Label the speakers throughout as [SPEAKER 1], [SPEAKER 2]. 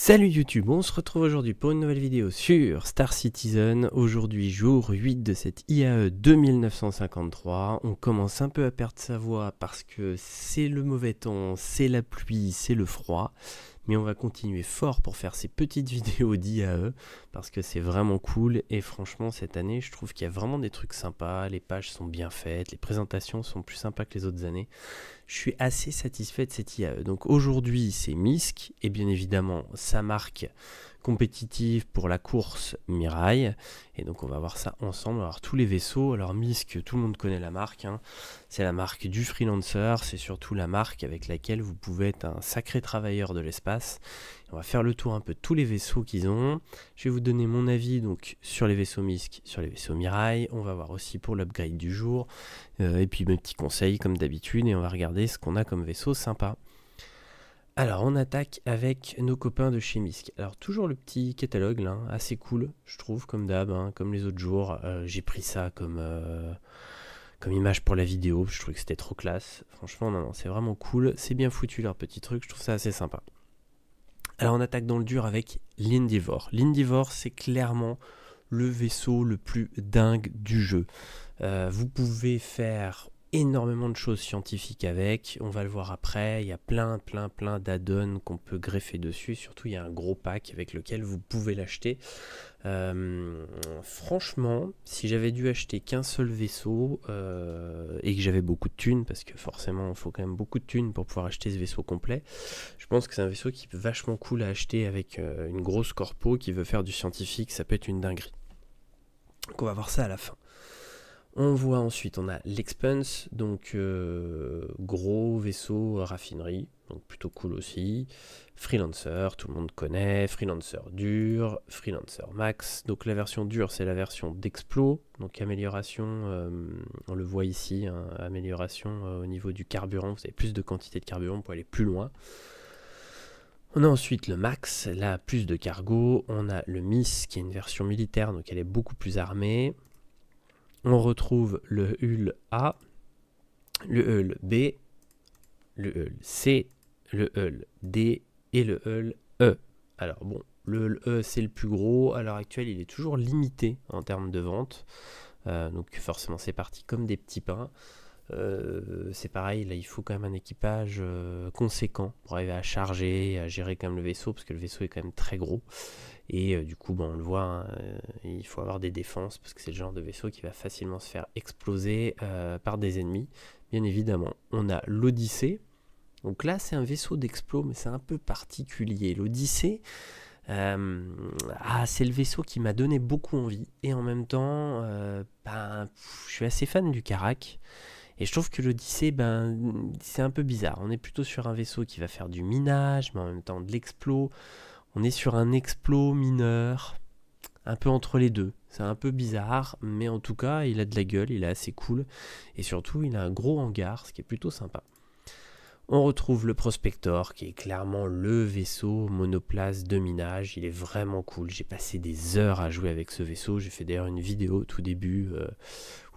[SPEAKER 1] Salut YouTube, on se retrouve aujourd'hui pour une nouvelle vidéo sur Star Citizen. Aujourd'hui jour 8 de cette IAE 2953. On commence un peu à perdre sa voix parce que c'est le mauvais temps, c'est la pluie, c'est le froid mais on va continuer fort pour faire ces petites vidéos d'IAE parce que c'est vraiment cool et franchement cette année je trouve qu'il y a vraiment des trucs sympas, les pages sont bien faites, les présentations sont plus sympas que les autres années. Je suis assez satisfait de cette IAE. Donc aujourd'hui c'est MISC et bien évidemment ça marque compétitive pour la course Mirai Et donc on va voir ça ensemble. Alors tous les vaisseaux, alors MISC, tout le monde connaît la marque. Hein. C'est la marque du freelancer, c'est surtout la marque avec laquelle vous pouvez être un sacré travailleur de l'espace. On va faire le tour un peu de tous les vaisseaux qu'ils ont. Je vais vous donner mon avis donc sur les vaisseaux MISC, sur les vaisseaux Mirai, On va voir aussi pour l'upgrade du jour. Euh, et puis mes petits conseils comme d'habitude. Et on va regarder ce qu'on a comme vaisseau sympa. Alors, on attaque avec nos copains de chez Misk. Alors, toujours le petit catalogue, là, hein, assez cool, je trouve, comme d'hab, hein, comme les autres jours. Euh, j'ai pris ça comme, euh, comme image pour la vidéo, je trouvais que c'était trop classe. Franchement, non, non, c'est vraiment cool. C'est bien foutu, leur petit truc, je trouve ça assez sympa. Alors, on attaque dans le dur avec l'Indivore. L'Indivore, c'est clairement le vaisseau le plus dingue du jeu. Euh, vous pouvez faire énormément de choses scientifiques avec, on va le voir après, il y a plein plein plein d'add-ons qu'on peut greffer dessus, surtout il y a un gros pack avec lequel vous pouvez l'acheter. Euh, franchement, si j'avais dû acheter qu'un seul vaisseau euh, et que j'avais beaucoup de thunes, parce que forcément il faut quand même beaucoup de thunes pour pouvoir acheter ce vaisseau complet, je pense que c'est un vaisseau qui est vachement cool à acheter avec euh, une grosse corpo qui veut faire du scientifique, ça peut être une dinguerie. Donc on va voir ça à la fin. On voit ensuite, on a l'Expense, donc euh, gros vaisseau euh, raffinerie, donc plutôt cool aussi. Freelancer, tout le monde connaît. Freelancer dur, Freelancer max. Donc la version dure, c'est la version d'Explo, donc amélioration, euh, on le voit ici, hein, amélioration au niveau du carburant. Vous avez plus de quantité de carburant pour aller plus loin. On a ensuite le Max, là plus de cargo. On a le Miss qui est une version militaire, donc elle est beaucoup plus armée on retrouve le hull A, le hull e B, le hull e C, le hull e D et le hull E. Alors bon, le E c'est le plus gros, à l'heure actuelle il est toujours limité en termes de vente, euh, donc forcément c'est parti comme des petits pains. Euh, c'est pareil, là il faut quand même un équipage euh, conséquent pour arriver à charger, à gérer quand même le vaisseau, parce que le vaisseau est quand même très gros. Et euh, du coup, bah, on le voit, hein, euh, il faut avoir des défenses parce que c'est le genre de vaisseau qui va facilement se faire exploser euh, par des ennemis. Bien évidemment, on a l'Odyssée. Donc là, c'est un vaisseau d'explos, mais c'est un peu particulier. L'Odyssée, ah, c'est le vaisseau qui m'a donné beaucoup envie. Et en même temps, bah, je suis assez fan du Karak. Et je trouve que l'Odyssée, ben, c'est un peu bizarre. On est plutôt sur un vaisseau qui va faire du minage, mais en même temps de l'explos. On est sur un explos mineur, un peu entre les deux. C'est un peu bizarre, mais en tout cas, il a de la gueule, il est assez cool. Et surtout, il a un gros hangar, ce qui est plutôt sympa. On retrouve le Prospector, qui est clairement le vaisseau monoplace de minage. Il est vraiment cool. J'ai passé des heures à jouer avec ce vaisseau. J'ai fait d'ailleurs une vidéo au tout début euh,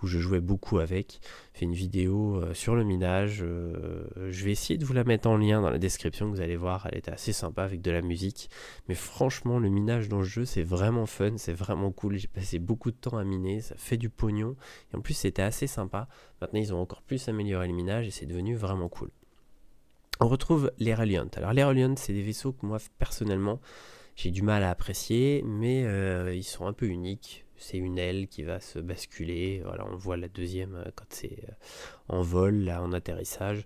[SPEAKER 1] je jouais beaucoup avec. Fait une vidéo euh, sur le minage. Euh, je vais essayer de vous la mettre en lien dans la description, vous allez voir, elle était assez sympa avec de la musique. Mais franchement, le minage dans le jeu, c'est vraiment fun, c'est vraiment cool. J'ai passé beaucoup de temps à miner, ça fait du pognon. Et en plus, c'était assez sympa. Maintenant, ils ont encore plus amélioré le minage et c'est devenu vraiment cool. On retrouve les Reliant. Alors, les Reliant, c'est des vaisseaux que moi, personnellement, j'ai du mal à apprécier, mais euh, ils sont un peu uniques c'est une aile qui va se basculer. Voilà, on voit la deuxième euh, quand c'est euh, en vol, là en atterrissage.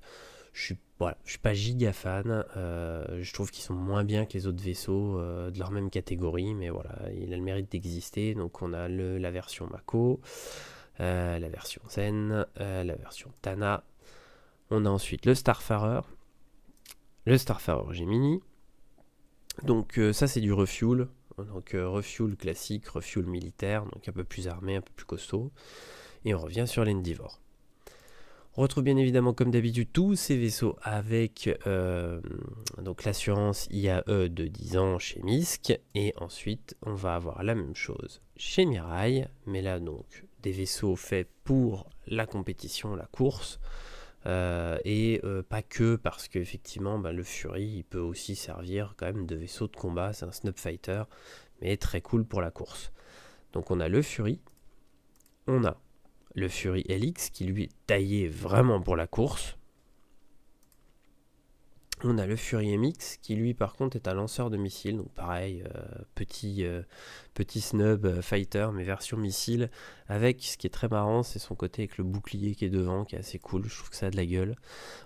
[SPEAKER 1] Je suis voilà, je suis pas giga fan. Euh, je trouve qu'ils sont moins bien que les autres vaisseaux de leur même catégorie, mais voilà, il a le mérite d'exister. Donc on a la version Mako, la version Zen, la version Tana. On a ensuite le Starfarer, le Starfarer Gemini. Donc ça c'est du refuel. Hein, donc euh, refuel classique, refuel militaire, donc un peu plus armé, un peu plus costaud. Et on revient sur l'Endivore. On retrouve bien évidemment comme d'habitude tous ces vaisseaux avec euh, l'assurance IAE de 10 ans chez MISC et ensuite on va avoir la même chose chez Mirail mais là donc des vaisseaux faits pour la compétition, la course euh, et euh, pas que parce qu'effectivement bah, le Fury il peut aussi servir quand même de vaisseau de combat, c'est un snub fighter, mais très cool pour la course. Donc on a le Fury, on a le Fury LX qui lui est taillé vraiment pour la course, on a le Fury MX qui lui par contre est un lanceur de missiles, donc pareil, euh, petit, euh, petit snub euh, fighter mais version missile, avec ce qui est très marrant c'est son côté avec le bouclier qui est devant qui est assez cool, je trouve que ça a de la gueule.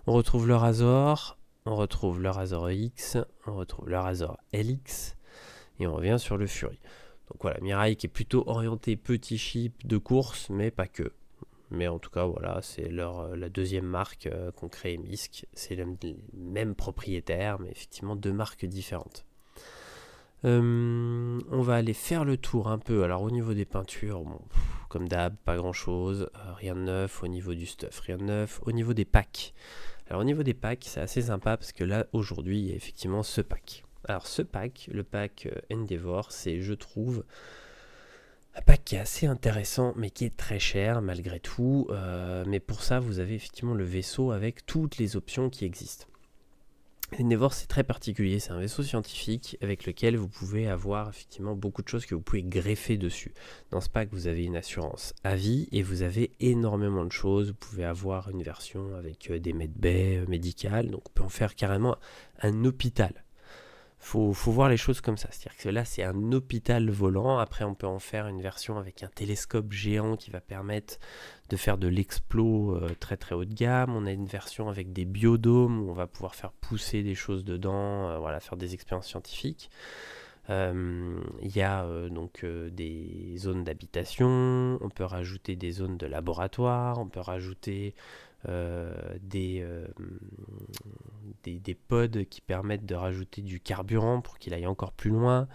[SPEAKER 1] On retrouve le Razor, on retrouve le Razor X, on retrouve le Razor LX et on revient sur le Fury. Donc voilà, Mirai qui est plutôt orienté petit chip de course mais pas que. Mais en tout cas, voilà, c'est leur euh, la deuxième marque euh, qu'on crée MISC. C'est le même propriétaire, mais effectivement deux marques différentes. Euh, on va aller faire le tour un peu. Alors au niveau des peintures, comme d'hab, pas grand chose, rien de neuf. Au niveau du stuff, rien de neuf. Au niveau des packs. Alors au niveau des packs, c'est assez sympa parce que là aujourd'hui, il y a effectivement ce pack. Alors ce pack, le pack Endeavor, c'est je trouve qui est assez intéressant, mais qui est très cher malgré tout. Euh, mais pour ça, vous avez effectivement le vaisseau avec toutes les options qui existent. Nevor, c'est très particulier, c'est un vaisseau scientifique avec lequel vous pouvez avoir effectivement beaucoup de choses que vous pouvez greffer dessus. Dans ce pack, vous avez une assurance à vie et vous avez énormément de choses. Vous pouvez avoir une version avec euh, des medbay euh, médicales, donc on peut en faire carrément un hôpital faut, faut voir les choses comme ça. C'est-à-dire que là, c'est un hôpital volant. Après, on peut en faire une version avec un télescope géant qui va permettre de faire de l'explo euh, très très haut de gamme. On a une version avec des biodômes où on va pouvoir faire pousser des choses dedans, euh, voilà, faire des expériences scientifiques. Il euh, y a euh, donc euh, des zones d'habitation, on peut rajouter des zones de laboratoire, on peut rajouter des, des, pods qui permettent de rajouter du carburant pour qu'il aille encore plus loin.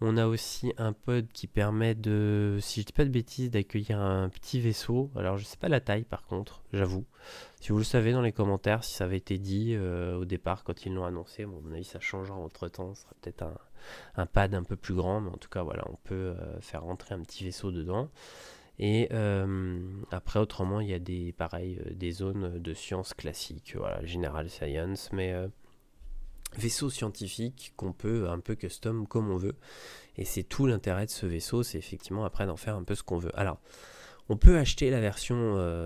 [SPEAKER 1] On a aussi un pod qui permet de, si je dis pas de bêtises, d'accueillir un petit vaisseau. Alors je sais pas la taille par contre, j'avoue. Si vous le savez dans les commentaires, si ça avait été dit au départ quand ils l'ont annoncé, mon avis ça changera entre temps, ce sera peut-être un, un pad un peu plus grand, mais en tout cas voilà, on peut euh, faire rentrer un petit vaisseau dedans. Et euh, après, autrement, il y a des, pareils euh, des zones de sciences classiques, voilà, General Science, mais vaisseau scientifique qu'on peut un peu custom comme on veut. Et c'est tout l'intérêt de ce vaisseau, c'est effectivement après d'en faire un peu ce qu'on veut. Alors, on peut acheter la version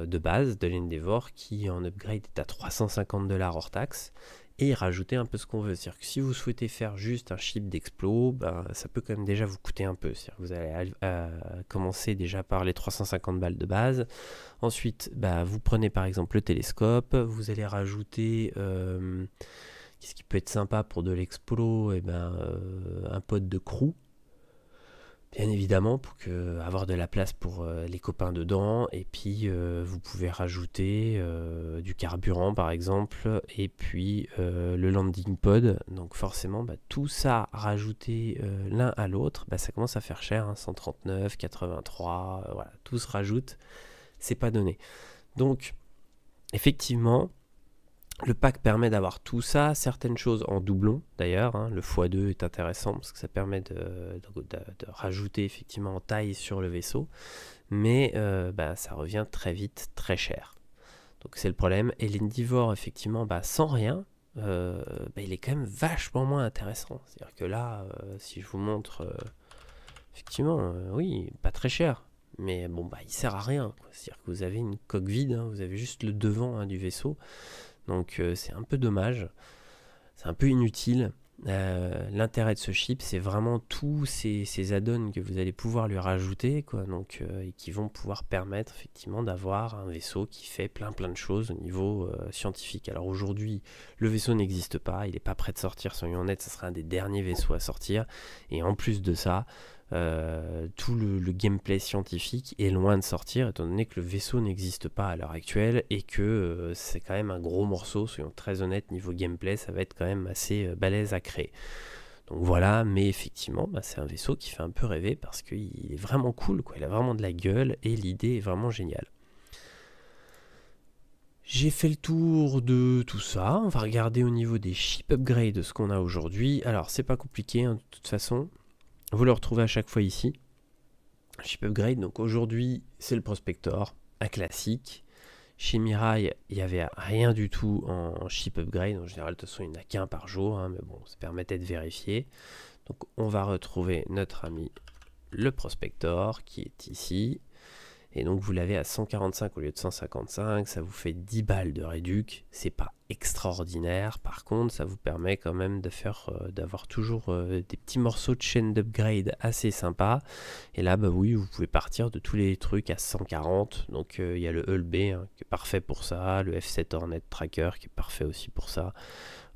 [SPEAKER 1] de base de l'Endeavor qui en upgrade est à 350 dollars hors taxe et rajouter un peu ce qu'on veut. C'est-à-dire que si vous souhaitez faire juste un chip d'explo, ben, ça peut quand même déjà vous coûter un peu. C'est-à-dire que vous allez euh, commencer déjà par les 350 balles de base. Ensuite, ben, vous prenez par exemple le télescope, vous allez rajouter... Euh, qu'est-ce qui peut être sympa pour de l'explo et eh ben, euh, Un pote de crew, Bien évidemment, pour avoir de la place pour euh, les copains dedans, et puis euh, vous pouvez rajouter euh, du carburant par exemple, et puis le landing pod. Donc forcément, bah, tout ça rajouté l'un à l'autre, bah, ça commence à faire cher. 139, hein, 83, voilà, tout se rajoute, c'est pas donné. Donc effectivement, le pack permet d'avoir tout ça, certaines choses en doublon d'ailleurs. Hein. le x2 est intéressant parce que ça permet de, rajouter effectivement en taille sur le vaisseau, mais euh, bah, ça revient très vite, très cher. Donc c'est le problème. Et l'Indivore, effectivement, bah, sans rien, euh, bah, il est quand même vachement moins intéressant. C'est-à-dire que là, euh, si je vous montre, effectivement, oui, pas très cher, mais bon, bah, il sert à rien. C'est-à-dire que vous avez une coque vide, hein. vous avez juste le devant hein, du vaisseau. Donc euh, c'est un peu dommage, c'est un peu inutile. Euh, l'intérêt de ce chip, c'est vraiment tous ces, add-ons que vous allez pouvoir lui rajouter, quoi, donc, euh, et qui vont pouvoir permettre effectivement d'avoir un vaisseau qui fait plein plein de choses au niveau scientifique. Alors aujourd'hui, le vaisseau n'existe pas, il n'est pas prêt de sortir, soyons honnêtes, ce sera un des derniers vaisseaux à sortir, et en plus de ça, euh, tout le, gameplay scientifique est loin de sortir, étant donné que le vaisseau n'existe pas à l'heure actuelle et que euh, c'est quand même un gros morceau, soyons très honnêtes, niveau gameplay, ça va être quand même assez euh, balèze à créer. Donc voilà, mais effectivement, bah, c'est un vaisseau qui fait un peu rêver parce qu'il est vraiment cool, quoi. il a vraiment de la gueule et l'idée est vraiment géniale. J'ai fait le tour de tout ça. On va regarder au niveau des ship upgrades ce qu'on a aujourd'hui. Alors, c'est pas compliqué, hein, de toute façon. Vous le retrouvez à chaque fois ici. chip Upgrade, donc aujourd'hui c'est le Prospector, un classique. Chez Mirai, il n'y avait rien du tout en chip Upgrade. En général, de toute façon, il n'y en a qu'un par jour, hein, mais bon, ça permettait de vérifier. Donc on va retrouver notre ami le Prospector qui est ici. Et donc vous l'avez à 145 au lieu de 155, ça vous fait 10 balles de réduc, c'est pas extraordinaire, par contre ça vous permet quand même de faire euh, d'avoir toujours euh, des petits morceaux de chaîne d'upgrade assez sympa. Et là bah oui vous pouvez partir de tous les trucs à 140, donc euh, il y a le ELB hein, qui est parfait pour ça, le F7 Hornet Tracker qui est parfait aussi pour ça.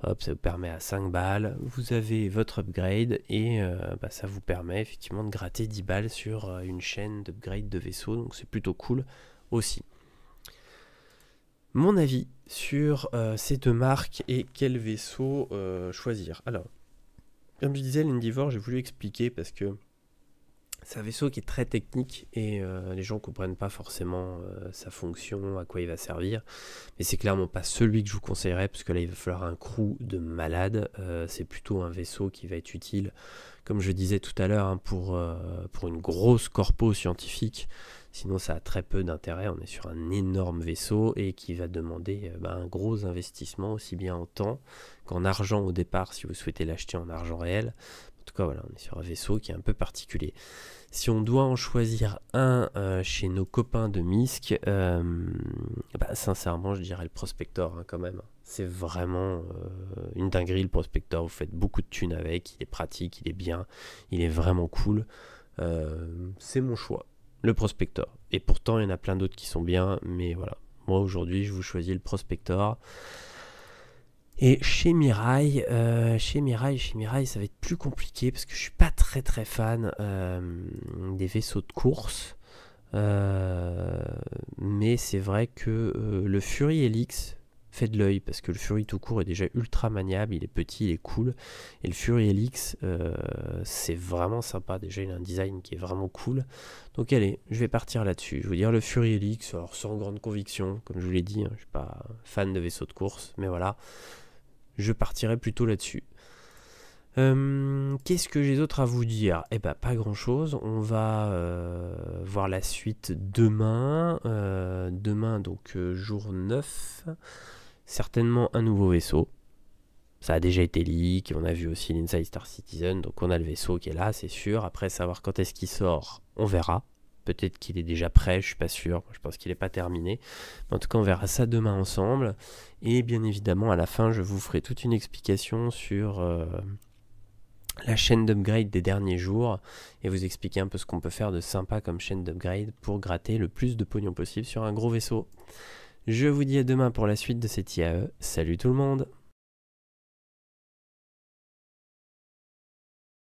[SPEAKER 1] Hop, ça vous permet à 5 balles. Vous avez votre upgrade et euh, bah, ça vous permet effectivement de gratter 10 balles sur euh, une chaîne d'upgrade de vaisseau. Donc c'est plutôt cool aussi. Mon avis sur euh, ces deux marques et quel vaisseau choisir. Alors, comme je disais, l'Indivore, j'ai voulu expliquer parce que c'est un vaisseau qui est très technique et euh, les gens ne comprennent pas forcément euh, sa fonction, à quoi il va servir. Mais c'est clairement pas celui que je vous conseillerais parce que là il va falloir un crew de malades. Euh, c'est plutôt un vaisseau qui va être utile, comme je disais tout à l'heure, hein, pour, pour une grosse corpo scientifique. Sinon ça a très peu d'intérêt. On est sur un énorme vaisseau et qui va demander bah, un gros investissement aussi bien en temps qu'en argent au départ si vous souhaitez l'acheter en argent réel, en tout cas, voilà, on est sur un vaisseau qui est un peu particulier. Si on doit en choisir un euh, chez nos copains de MISC, euh, bah, sincèrement, je dirais le Prospector hein, quand même. C'est vraiment euh, une dinguerie le Prospector. Vous faites beaucoup de thunes avec, il est pratique, il est bien, il est vraiment cool. c'est mon choix, le Prospector. Et pourtant, il y en a plein d'autres qui sont bien, mais voilà. Moi aujourd'hui, je vous choisis le Prospector. Et chez Mirai, euh, chez Mirai, chez Mirai, ça va être plus compliqué parce que je suis pas très très fan euh, des vaisseaux de course. Euh, mais c'est vrai que le Fury Helix fait de l'œil parce que le Fury tout court est déjà ultra maniable, il est petit, il est cool. Et le Fury Helix, c'est vraiment sympa. Déjà, il a un design qui est vraiment cool. Donc, allez, je vais partir là-dessus. Je veux dire le Fury Helix, alors sans grande conviction, comme je vous l'ai dit, je hein, je suis pas fan de vaisseaux de course, mais voilà je partirai plutôt là-dessus. Euh, qu'est-ce que j'ai d'autre à vous dire Eh ben pas grand chose, on va euh, voir la suite demain. Euh, demain donc jour 9, certainement un nouveau vaisseau. Ça a déjà été leak, on a vu aussi l'Inside Star Citizen, donc on a le vaisseau qui est là, c'est sûr. Après savoir quand est-ce qu'il sort, on verra. Peut-être qu'il est déjà prêt, je suis pas sûr. Je pense qu'il n'est pas terminé. en tout cas, on verra ça demain ensemble. Et bien évidemment, à la fin, je vous ferai toute une explication sur euh, la chaîne d'upgrade des derniers jours et vous expliquer un peu ce qu'on peut faire de sympa comme chaîne d'upgrade pour gratter le plus de pognon possible sur un gros vaisseau. Je vous dis à demain pour la suite de cette IAE. Salut tout le monde